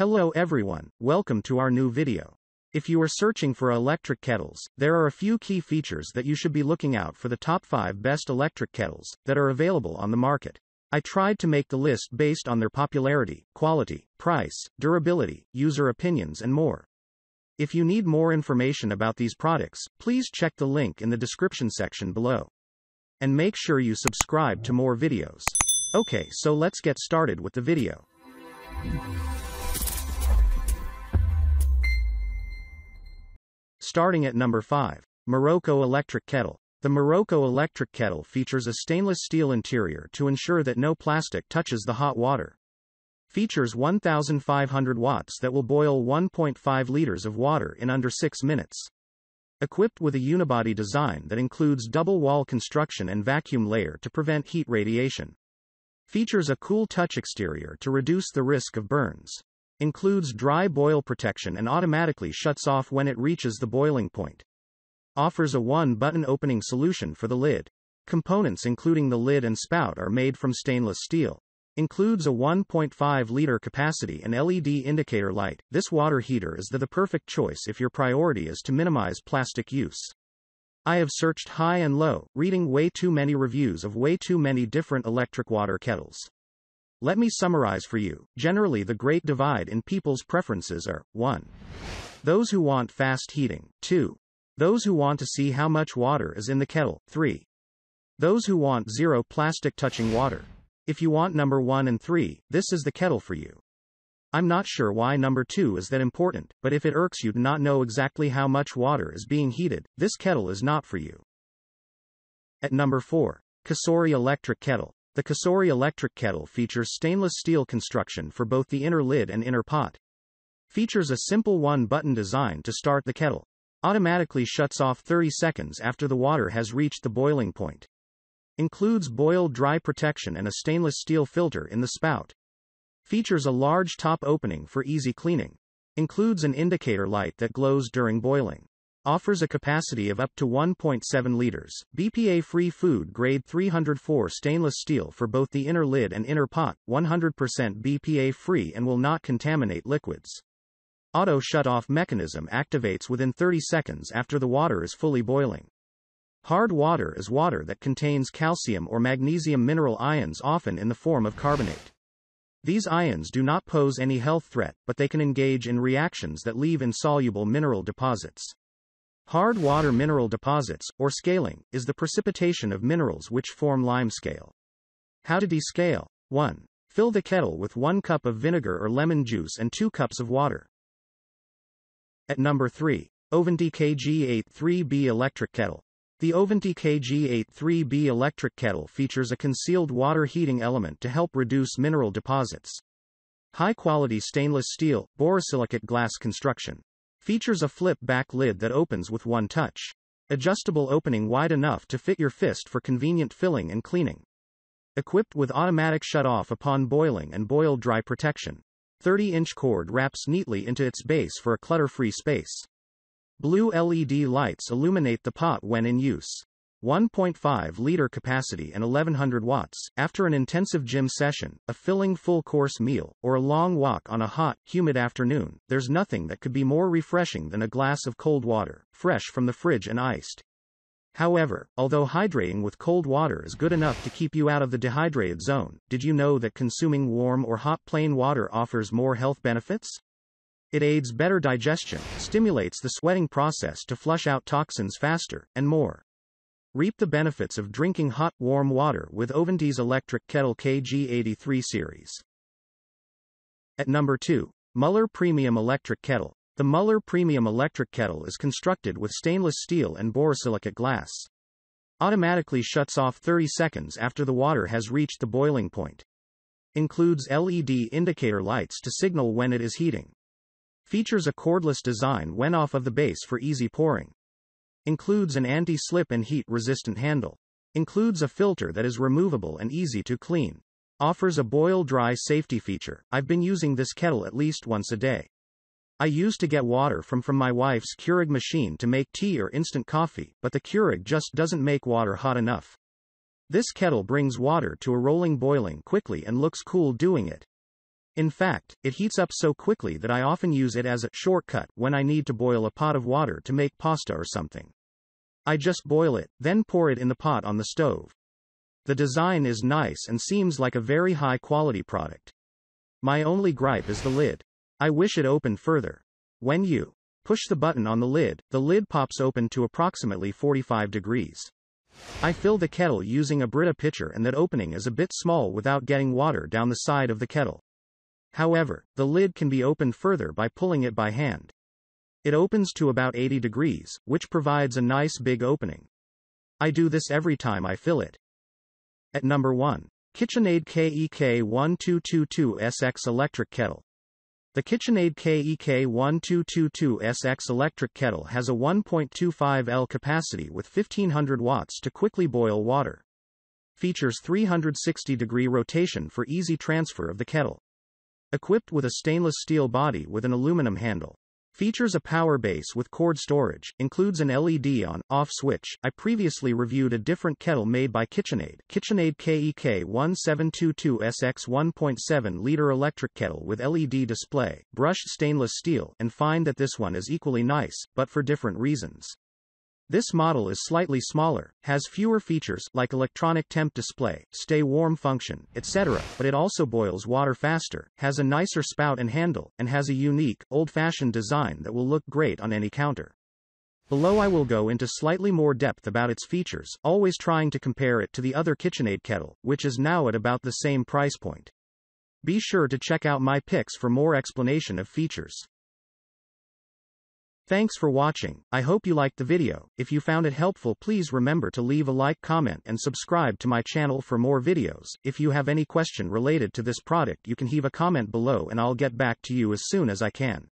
Hello everyone, welcome to our new video. If you are searching for electric kettles, there are a few key features that you should be looking out for the top 5 best electric kettles that are available on the market. I tried to make the list based on their popularity, quality, price, durability, user opinions and more. If you need more information about these products, please check the link in the description section below. And make sure you subscribe to more videos. Okay so let's get started with the video. Starting at number 5. Morocco Electric Kettle. The Morocco electric kettle features a stainless steel interior to ensure that no plastic touches the hot water. Features 1,500 watts that will boil 1.5 liters of water in under 6 minutes. Equipped with a unibody design that includes double wall construction and vacuum layer to prevent heat radiation. Features a cool touch exterior to reduce the risk of burns. Includes dry boil protection and automatically shuts off when it reaches the boiling point. Offers a one-button opening solution for the lid. Components including the lid and spout are made from stainless steel. Includes a 1.5-liter capacity and LED indicator light. This water heater is the, the perfect choice if your priority is to minimize plastic use. I have searched high and low, reading way too many reviews of way too many different electric water kettles. Let me summarize for you. Generally, the great divide in people's preferences are 1. Those who want fast heating, 2. Those who want to see how much water is in the kettle, 3. Those who want zero plastic touching water. If you want number 1 and 3, this is the kettle for you. I'm not sure why number 2 is that important, but if it irks you to not know exactly how much water is being heated, this kettle is not for you. At number 4, Kasori electric kettle. The Kasori electric kettle features stainless steel construction for both the inner lid and inner pot. Features a simple one-button design to start the kettle. Automatically shuts off 30 seconds after the water has reached the boiling point. Includes boiled dry protection and a stainless steel filter in the spout. Features a large top opening for easy cleaning. Includes an indicator light that glows during boiling offers a capacity of up to 1.7 liters. BPA-free food grade 304 stainless steel for both the inner lid and inner pot, 100% BPA-free and will not contaminate liquids. Auto shut-off mechanism activates within 30 seconds after the water is fully boiling. Hard water is water that contains calcium or magnesium mineral ions often in the form of carbonate. These ions do not pose any health threat, but they can engage in reactions that leave insoluble mineral deposits. Hard water mineral deposits, or scaling, is the precipitation of minerals which form limescale. How to descale? 1. Fill the kettle with 1 cup of vinegar or lemon juice and 2 cups of water. At number 3. Oventy KG83B electric kettle. The Oventy KG83B electric kettle features a concealed water heating element to help reduce mineral deposits. High-quality stainless steel, borosilicate glass construction. Features a flip-back lid that opens with one touch. Adjustable opening wide enough to fit your fist for convenient filling and cleaning. Equipped with automatic shut-off upon boiling and boil-dry protection. 30-inch cord wraps neatly into its base for a clutter-free space. Blue LED lights illuminate the pot when in use. 1.5 liter capacity and 1100 watts. After an intensive gym session, a filling full course meal, or a long walk on a hot, humid afternoon, there's nothing that could be more refreshing than a glass of cold water, fresh from the fridge and iced. However, although hydrating with cold water is good enough to keep you out of the dehydrated zone, did you know that consuming warm or hot plain water offers more health benefits? It aids better digestion, stimulates the sweating process to flush out toxins faster, and more. Reap the benefits of drinking hot, warm water with Ovente's Electric Kettle KG83 series. At number 2, Muller Premium Electric Kettle. The Muller Premium Electric Kettle is constructed with stainless steel and borosilicate glass. Automatically shuts off 30 seconds after the water has reached the boiling point. Includes LED indicator lights to signal when it is heating. Features a cordless design when off of the base for easy pouring. Includes an anti-slip and heat-resistant handle. Includes a filter that is removable and easy to clean. Offers a boil-dry safety feature. I've been using this kettle at least once a day. I used to get water from from my wife's Keurig machine to make tea or instant coffee, but the Keurig just doesn't make water hot enough. This kettle brings water to a rolling boiling quickly and looks cool doing it. In fact, it heats up so quickly that I often use it as a shortcut when I need to boil a pot of water to make pasta or something. I just boil it, then pour it in the pot on the stove. The design is nice and seems like a very high quality product. My only gripe is the lid. I wish it opened further. When you push the button on the lid, the lid pops open to approximately 45 degrees. I fill the kettle using a Brita pitcher and that opening is a bit small without getting water down the side of the kettle. However, the lid can be opened further by pulling it by hand. It opens to about 80 degrees, which provides a nice big opening. I do this every time I fill it. At number 1. KitchenAid KEK1222SX Electric Kettle. The KitchenAid KEK1222SX electric kettle has a 1.25 L capacity with 1500 watts to quickly boil water. Features 360 degree rotation for easy transfer of the kettle. Equipped with a stainless steel body with an aluminum handle. Features a power base with cord storage, includes an LED on-off switch. I previously reviewed a different kettle made by KitchenAid, KitchenAid KEK 1722SX 1.7-liter electric kettle with LED display, brushed stainless steel, and find that this one is equally nice, but for different reasons. This model is slightly smaller, has fewer features like electronic temp display, stay warm function, etc., but it also boils water faster, has a nicer spout and handle, and has a unique, old-fashioned design that will look great on any counter. Below I will go into slightly more depth about its features, always trying to compare it to the other KitchenAid kettle, which is now at about the same price point. Be sure to check out my picks for more explanation of features. Thanks for watching, I hope you liked the video, if you found it helpful please remember to leave a like comment and subscribe to my channel for more videos, if you have any question related to this product you can leave a comment below and I'll get back to you as soon as I can.